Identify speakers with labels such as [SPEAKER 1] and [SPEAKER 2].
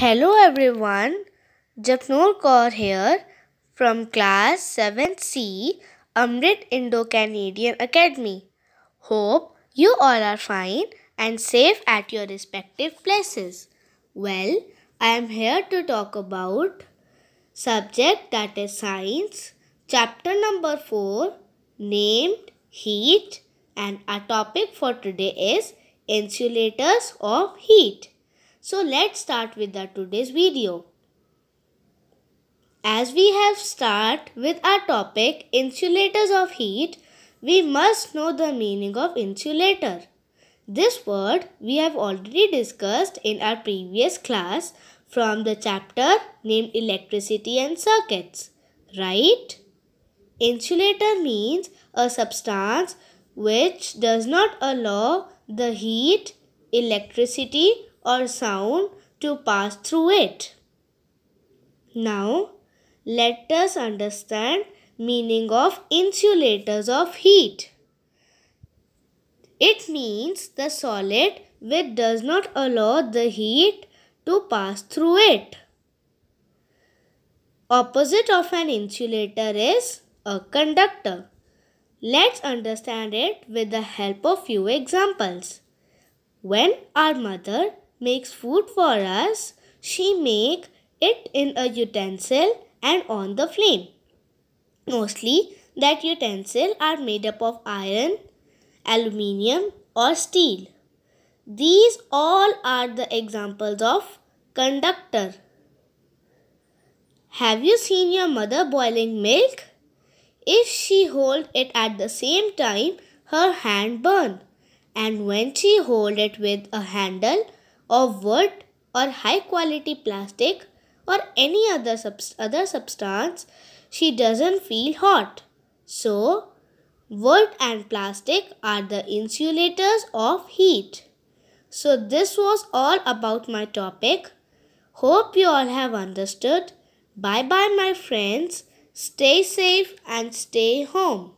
[SPEAKER 1] Hello everyone, Japnor Kaur here from class 7C Amrit Indo-Canadian Academy. Hope you all are fine and safe at your respective places. Well, I am here to talk about subject that is science, chapter number 4 named heat and our topic for today is insulators of heat. So let's start with the today's video. As we have start with our topic insulators of heat, we must know the meaning of insulator. This word we have already discussed in our previous class from the chapter named electricity and circuits, right? Insulator means a substance which does not allow the heat, electricity or sound to pass through it. Now, let us understand meaning of insulators of heat. It means the solid which does not allow the heat to pass through it. Opposite of an insulator is a conductor. Let's understand it with the help of few examples. When our mother makes food for us, she make it in a utensil and on the flame. Mostly that utensil are made up of iron, aluminium or steel. These all are the examples of conductor. Have you seen your mother boiling milk? If she hold it at the same time, her hand burn. And when she hold it with a handle, of wood or high quality plastic or any other, other substance, she doesn't feel hot. So, wood and plastic are the insulators of heat. So, this was all about my topic. Hope you all have understood. Bye bye, my friends. Stay safe and stay home.